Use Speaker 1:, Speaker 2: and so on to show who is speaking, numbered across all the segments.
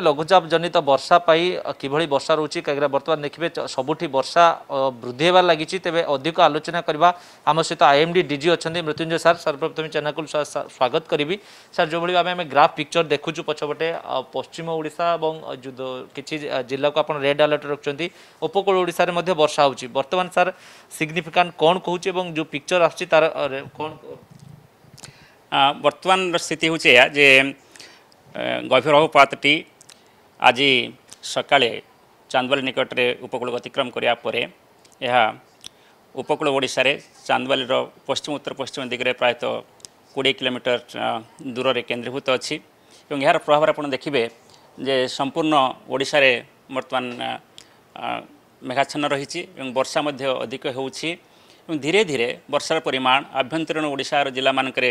Speaker 1: लघुचाप जनित वर्षा पाई किभली वर्षा रोचे कहीं बर्तमान देखिए सबुठ बर्षा वृद्धि होबार लगी तेज अधिक आलोचना करने आम सहित तो आईएमडी डी अच्छा मृत्युंजय सर सर्वप्रथम चैनल को स्वागत करी सर जो भाई आम ग्राफ पिक्चर देखु पचपटे पश्चिम ओडा और किसी जिला को आप रेड आलर्ट रखुच्च उपकूल ओडे वर्षा होर्तमान सर सिग्निफिका कौन कौन और जो पिक्चर आस कौन
Speaker 2: बर्तमान स्थित हूँ जे गभीर अवपात ଆଜି ସକାଳେ ଚାନ୍ଦବାଲି ନିକଟରେ ଉପକୂଳକୁ ଅତିକ୍ରମ କରିବା ପରେ ଏହା ଉପକୂଳ ଓଡ଼ିଶାରେ ଚାନ୍ଦବାଲିର ପଶ୍ଚିମ ଉତ୍ତର ପଶ୍ଚିମ ଦିଗରେ ପ୍ରାୟତଃ କୋଡ଼ିଏ କିଲୋମିଟର ଦୂରରେ କେନ୍ଦ୍ରୀଭୂତ ଅଛି ଏବଂ ଏହାର ପ୍ରଭାବରେ ଆପଣ ଦେଖିବେ ଯେ ସମ୍ପୂର୍ଣ୍ଣ ଓଡ଼ିଶାରେ ବର୍ତ୍ତମାନ ମେଘାଚ୍ଛନ୍ନ ରହିଛି ଏବଂ ବର୍ଷା ମଧ୍ୟ ଅଧିକ ହେଉଛି ଏବଂ ଧୀରେ ଧୀରେ ବର୍ଷାର ପରିମାଣ ଆଭ୍ୟନ୍ତରୀଣ ଓଡ଼ିଶାର ଜିଲ୍ଲାମାନଙ୍କରେ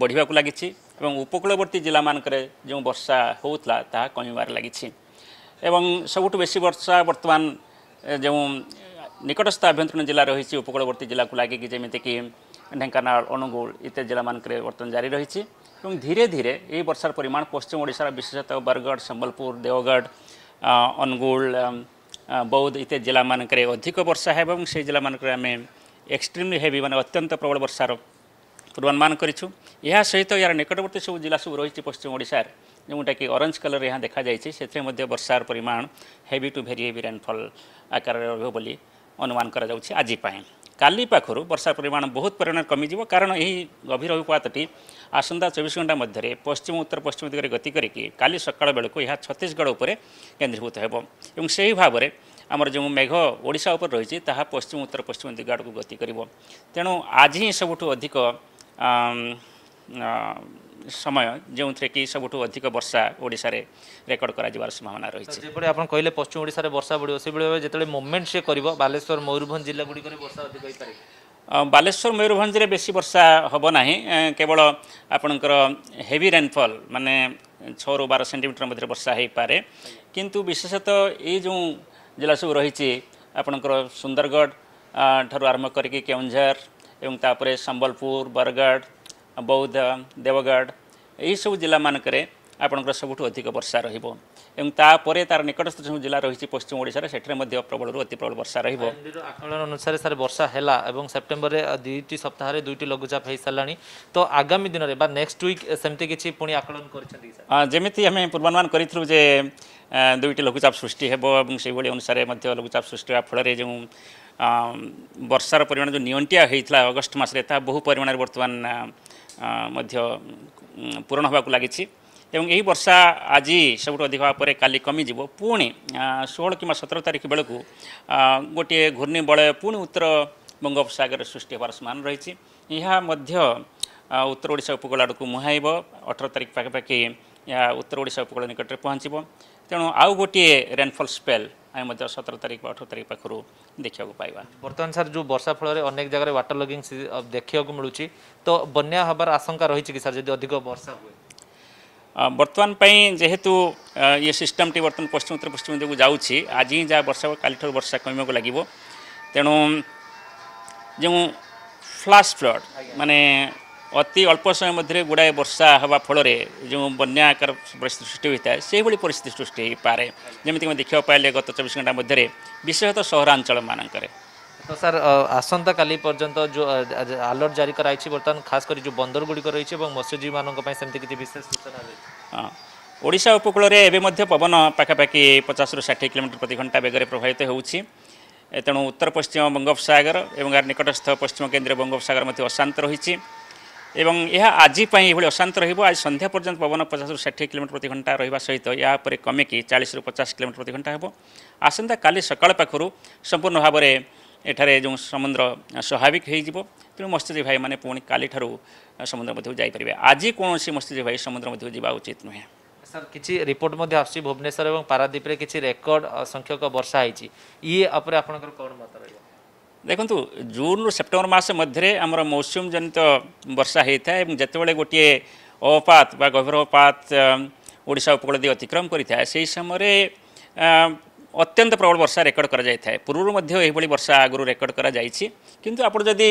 Speaker 2: ବଢ଼ିବାକୁ ଲାଗିଛି এবং উপকূলবর্ତ୍ତী জেলামানকরে যে বর্ষা হোলা তা কমিবার লাগিছে এবং সবুঠ বেশি বর্ষা বর্তমান যে নিকটস্থ আভ্যন্তরীণ জেলা রয়েছে উপকূলবর্তী জেলাকে লাগিকি যেমিতিকি ঢেঙ্কানাল অনুগুল ইত্যাদি জেলামানকরে বর্তমান জারি রয়েছে এবং ধীরে ধীরে এই বর্ষার পরিমাণ পশ্চিম ওড়শার বিশেষত বরগড় সম্বলপুর দেওগড় অনুগুল বৌদ্ধ ইত্যাদি জেলামানকরে অধিক বর্ষা হবে এবং সেই জেলামানকরে আমি ଏକ୍ସଟ୍ରିମ୍ଲି হেভি মানে অত্যন্ত প্রবল বর্ষার পূর্বানুমান କରିଛୁ ଏହା ସହିତ ଏହାର ନିକଟବର୍ତ୍ତୀ ସବୁ ଜିଲ୍ଲା ସବୁ ରହିଛି ପଶ୍ଚିମ ଓଡ଼ିଶାରେ ଯେଉଁଟାକି ଅରେଞ୍ଜ କଲର୍ ଏହା ଦେଖାଯାଇଛି ସେଥିରେ ମଧ୍ୟ ବର୍ଷାର ପରିମାଣ heavy to very heavy rainfall ଆକାରରେ ରହିବ ବୋଲି ଅନୁମାନ କରାଯାଉଛି ଆଜି ପାଇଁ କାଲି ପାଖରୁ ବର୍ଷା ପରିମାଣ ବହୁତ ପରିମାଣରେ କମିଯିବ କାରଣ ଏହି ଗଭୀର ଅଭିପାତଟି ଆସନ୍ତା ଚବିଶ ଘଣ୍ଟା ମଧ୍ୟରେ ପଶ୍ଚିମ ଉତ୍ତର ପଶ୍ଚିମ ଦିଗରେ ଗତି କରିକି କାଲି ସକାଳ ବେଳକୁ ଏହା ଛତିଶଗଡ଼ ଉପରେ କେନ୍ଦ୍ରୀଭୂତ ହେବ ଏବଂ ସେହି ଭାବରେ ଆମର ଯେଉଁ ମେଘ ଓଡ଼ିଶା ଉପରେ ରହିଛି ତାହା ପଶ୍ଚିମ ଉତ୍ତର ପଶ୍ଚିମ ଦିଗ ଆଡ଼କୁ ଗତି କରିବ ତେଣୁ ଆଜି ହିଁ ସବୁଠୁ ଅଧିକ ସମୟ ଯେଉଁଥିରେ କି ସବୁଠୁ ଅଧିକ ବର୍ଷା ଓଡ଼ିଶାରେ ରେକର୍ଡ କରାଯିବାର ସମ୍ଭାବନା ରହିଛି ଯେପରି ଆପଣ
Speaker 1: କହିଲେ ପଶ୍ଚିମ ଓଡ଼ିଶାରେ ବର୍ଷା ବଢ଼ିବ ସେଭଳି ଭାବେ ଯେତେବେଳେ ମୁଭମେଣ୍ଟ ସେ କରିବ ବାଲେଶ୍ୱର ମୟୂରଭଞ୍ଜ ଜିଲ୍ଲା ଗୁଡ଼ିକରେ ବର୍ଷା ଅଧିକ ହୋଇପାରେ
Speaker 2: ବାଲେଶ୍ୱର ମୟୂରଭଞ୍ଜରେ ବେଶୀ ବର୍ଷା ହେବ ନାହିଁ କେବଳ ଆପଣଙ୍କର ହେଭି ରେନ୍ଫଲ୍ ମାନେ ଛଅରୁ ବାର ସେଣ୍ଟିମିଟର ମଧ୍ୟରେ ବର୍ଷା ହୋଇପାରେ କିନ୍ତୁ ବିଶେଷତଃ ଏଇ ଯେଉଁ ଜିଲ୍ଲା ସବୁ ରହିଛି ଆପଣଙ୍କର ସୁନ୍ଦରଗଡ଼ ଠାରୁ ଆରମ୍ଭ କରିକି କେଉଁଝର ଏବଂ ତାପରେ ସମ୍ବଲପୁର ବରଗଡ଼ बौद्ध देवगढ़ यही सब जिला मानक आपण सबुठ अधिक वर्षा रोतापर तार निकटस्थ जो जिला रही पश्चिम ओडार से प्रबल अति प्रबल वर्षा रही है
Speaker 1: आकलन अनुसार सर वर्षा है सेप्टेम्बर दुईट सप्ताह दुईट लघुचाप हो सारा तो आगामी दिन में नेक्स्ट व्विक सेमती पुणी आकलन कर
Speaker 2: जमी आम पूर्वानुमान करूँ ज दुईट लघुचाप सृष्टि होबोली अनुसार लघुचाप सृष्टि फल वर्षार परिमाण जो निंटिया होता अगस्ट मसा बहु परिमाण में बर्तमान मध्य पूरण हेर्नु लगि एउटा वर्षा आज सबुठु अधिक भएर कालिम्पोङ कमिज पोह क सतर तारिख बेला गोटे घुर्ण बलय पूत बङोपसगर सृष्टि हेर्नु रह उत्तर ओडा उपकूल आड्कु मुहाइब अठर तारिक पाखापा उत्तर ओडा उपकूल निकटे पहचो तेणु आउ गोटे रेनफल स्पेल ଆମେ ମଧ୍ୟ ସତର ତାରିଖ ବା ଅଠର ତାରିଖ ପାଖରୁ ଦେଖିବାକୁ ପାଇବା ବର୍ତ୍ତମାନ ସାର୍ ଯେଉଁ
Speaker 1: ବର୍ଷା ଫଳରେ ଅନେକ ଜାଗାରେ ୱାଟର ଲଗିଂ ଦେଖିବାକୁ ମିଳୁଛି ତ ବନ୍ୟା ହେବାର
Speaker 2: ଆଶଙ୍କା ରହିଛି କି ସାର୍ ଯଦି ଅଧିକ ବର୍ଷା ହୁଏ ବର୍ତ୍ତମାନ ପାଇଁ ଯେହେତୁ ଇଏ ସିଷ୍ଟମଟି ବର୍ତ୍ତମାନ ପଶ୍ଚିମ ଉତ୍ତର ପଶ୍ଚିମ ଦିଗକୁ ଯାଉଛି ଆଜି ହିଁ ଯାହା ବର୍ଷା ହେବ କାଲିଠାରୁ ବର୍ଷା କମିବାକୁ ଲାଗିବ ତେଣୁ ଯେଉଁ ଫ୍ଲାସ୍ ଫ୍ଲଡ଼ ମାନେ ଅତି ଅଳ୍ପ ସମୟ ମଧ୍ୟରେ ଗୁଡ଼ାଏ ବର୍ଷା ହେବା ଫଳରେ ଯେଉଁ ବନ୍ୟା ଆକାର ପରିସ୍ଥିତି ସୃଷ୍ଟି ହୋଇଥାଏ ସେହିଭଳି ପରିସ୍ଥିତି ସୃଷ୍ଟି ହୋଇପାରେ ଯେମିତିକି ଆମେ ଦେଖିବାକୁ ପାଇଲେ ଗତ ଚବିଶ ଘଣ୍ଟା ମଧ୍ୟରେ ବିଶେଷତଃ ସହରାଞ୍ଚଳମାନଙ୍କରେ
Speaker 1: তো স্যার আসন্তকালি পর্যন্ত যে আলর্ট জারি করা হয়েছে বর্তমান খাস করে যে বন্দরগুড়ি রয়েছে এবং মৎস্যজীবীমানক সেমতি কিছু বিশেষ সূচনা রয়েছে
Speaker 2: ওড়িশা উপকূଳରେ ଏବେ ମଧ୍ୟ ପବନ ପାଖାପାଖି ପଚାଶରୁ ଷାଠିଏ କିଲୋମିଟର ପ୍ରତି ଘଣ୍ଟା ବେଗରେ ପ୍ରଭାବିତ ହେଉଛି ତେଣୁ ଉତ୍ତର ପଶ୍ଚିମ ବଙ୍ଗୋପସାଗର ଏବଂ ଏହାର ନିକଟସ୍ଥ ପଶ୍ଚିମ କେନ୍ଦ୍ରୀୟ ବଙ୍ଗୋପସାଗର ମଧ୍ୟ ଅଶାନ୍ତ ରହିଛି এবং ইহা আজি পই এই অশান্ত রইব আজ সন্ধ্যা পর্যন্ত পাবনা 50 র 60 কিমি প্রতি ঘন্টা রইবা সহিত ইয়া পরে কমে কি 40 র 50 কিমি প্রতি ঘন্টা হবো আসندہ কালই সকাল পাখুরু সম্পূর্ণ ভাবে এঠারে যে সমুদ্র স্বাভাবিক হইজিব তেন মস্তিদ ভাই মানে পূণী কালই ঠারু সমুদ্র মতে যাই পারিবে আজি কোনসি মস্তিদ ভাই সমুদ্র মতে যাইবা উচিত নহ স্যার কিচি রিপোর্ট মধ্যে
Speaker 1: আছে भुवनेश्वर এবং প্যারাদীপ রে কিচি রেকর্ড সংখ্যাক বর্ষা আইচি ই এপরে আপনকর কোন মত রইব
Speaker 2: ଦେଖନ୍ତୁ ଜୁନ୍ରୁ ସେପ୍ଟେମ୍ବର ମାସ ମଧ୍ୟରେ ଆମର ମୌସୁମୀ ଜନିତ ବର୍ଷା ହୋଇଥାଏ ଏବଂ ଯେତେବେଳେ ଗୋଟିଏ ଅପାତ ବା ଗଭୀର ଅପାତ ଓଡ଼ିଶା ଉପକୂଳ ଦେଇ ଅତିକ୍ରମ କରିଥାଏ ସେହି ସମୟରେ ଅତ୍ୟନ୍ତ ପ୍ରବଳ ବର୍ଷା ରେକର୍ଡ଼ କରାଯାଇଥାଏ ପୂର୍ବରୁ ମଧ୍ୟ ଏହିଭଳି ବର୍ଷା ଆଗରୁ ରେକର୍ଡ଼ କରାଯାଇଛି କିନ୍ତୁ ଆପଣ ଯଦି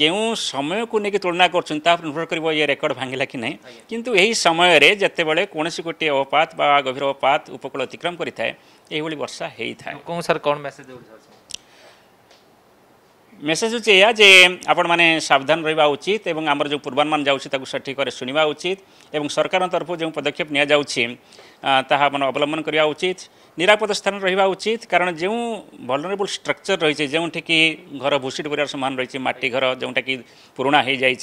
Speaker 2: କେଉଁ ସମୟକୁ ନେଇକି ତୁଳନା କରୁଛନ୍ତି ତା ଉପରେ ନିର୍ଭର କରିବ ଇଏ ରେକର୍ଡ଼ ଭାଙ୍ଗିଲା କି ନାହିଁ କିନ୍ତୁ ଏହି ସମୟରେ ଯେତେବେଳେ କୌଣସି ଗୋଟିଏ ଅପାତ ବା ଗଭୀର ଅପାତ ଉପକୂଳ ଅତିକ୍ରମ କରିଥାଏ ଏହିଭଳି ବର୍ଷା ହୋଇଥାଏ
Speaker 1: କ'ଣ ସାର୍ କ'ଣ ମେସେଜ୍
Speaker 2: মেসেজ হচ্ছে এয়া যে আপনার মানে সাবধান রহা উচিত এবং আমার যে পূর্বানুমান যাচ্ছে তাকে সঠিকরে শুণবা উচিত এবং সরকার তরফ যে পদক্ষেপ নিয়া যাচ্ছে তাহা আপনার মানে অবলম্বন করা উচিত নিরাপদ স্থান রহা উচিত কারণ যে ভলনেবল স্ট্রকচর রয়েছে যেটি কি ঘর ভূষিত করার সমান রয়েছে মাটি ঘর যেটা কি পুরোনা হয়ে যাই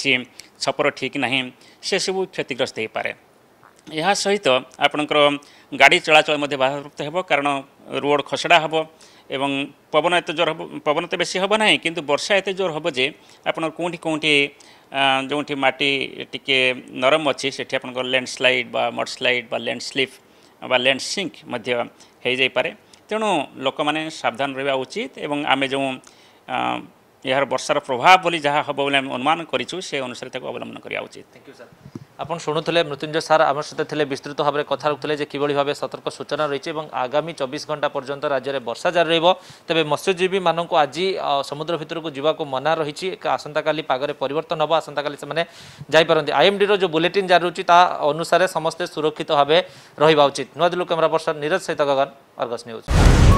Speaker 2: ছপর ঠিক না সেসব ক্ষতিগ্রস্ত হয়ে পড়ে ଏହା আপনার গাড়ি চলাচল বাধাপ্রাপ্ত হব কারণ রোড খসড়া হব এবং ପବନ ଏତେ ଜୋର ହେବ ପବନ ତ ବେଶୀ ହେବ ନାହିଁ କିନ୍ତୁ ବର୍ଷା ଏତେ ଜୋର ହେବ ଯେ ଆପଣ କେଉଁଠି କେଉଁଠି ଯେଉଁଠି ମାଟି ଟିକେ ନରମ ଅଛି ସେଠି ଆପଣଙ୍କର ଲ୍ୟାଣ୍ଡସ୍ଲାଇଡ଼୍ ବା ମଡ଼ସ୍ଲାଇଡ଼୍ ବା ଲ୍ୟାଣ୍ଡସ୍ଲିପ୍ ବା ଲ୍ୟାଣ୍ଡସିଙ୍କ୍ ମଧ୍ୟ ହୋଇଯାଇପାରେ ତେଣୁ ଲୋକମାନେ ସାବଧାନ ରହିବା ଉଚିତ ଏବଂ ଆମେ ଯେଉଁ ଏହାର ବର୍ଷାର ପ୍ରଭାବ ବୋଲି ଯାହା ହେବ ବୋଲି ଆମେ ଅନୁମାନ କରିଛୁ ସେ ଅନୁସାରେ ତାକୁ ଅବଲମ୍ବନ କରିବା ଉଚିତ
Speaker 1: ଥ୍ୟାଙ୍କ ୟୁ ସାର୍ ଆପଣ ଶୁଣୁଥିଲେ ମୃତ୍ୟୁଞ୍ଜୟ ସାର୍ ଆମ ସହିତ ଥିଲେ ବିସ୍ତୃତ ଭାବରେ କଥା ରଖୁଥିଲେ ଯେ କିଭଳି ଭାବେ ସତର୍କ ସୂଚନା ରହିଛି ଏବଂ ଆଗାମୀ ଚବିଶ ଘଣ୍ଟା ପର୍ଯ୍ୟନ୍ତ ରାଜ୍ୟରେ ବର୍ଷା ଜାରି ରହିବ ତେବେ ମତ୍ସ୍ୟଜୀବୀମାନଙ୍କୁ ଆଜି ସମୁଦ୍ର ଭିତରକୁ ଯିବାକୁ ମନା ରହିଛି ଆସନ୍ତାକାଲି ପାଗରେ ପରିବର୍ତ୍ତନ ହେବ ଆସନ୍ତାକାଲି ସେମାନେ ଯାଇପାରନ୍ତି ଆଇଏମ୍ଡିର ଯେଉଁ ବୁଲେଟିନ୍ ଜାରି ରହୁଛି ତା ଅନୁସାରେ ସମସ୍ତେ ସୁରକ୍ଷିତ ଭାବେ ରହିବା ଉଚିତ ନୂଆଦିଲ୍ଲୀ କ୍ୟାମେରା ପର୍ସନ ନିରଜ ସହିତ ଗଗନ ଅର୍ଗସ୍ ନ୍ୟୁଜ୍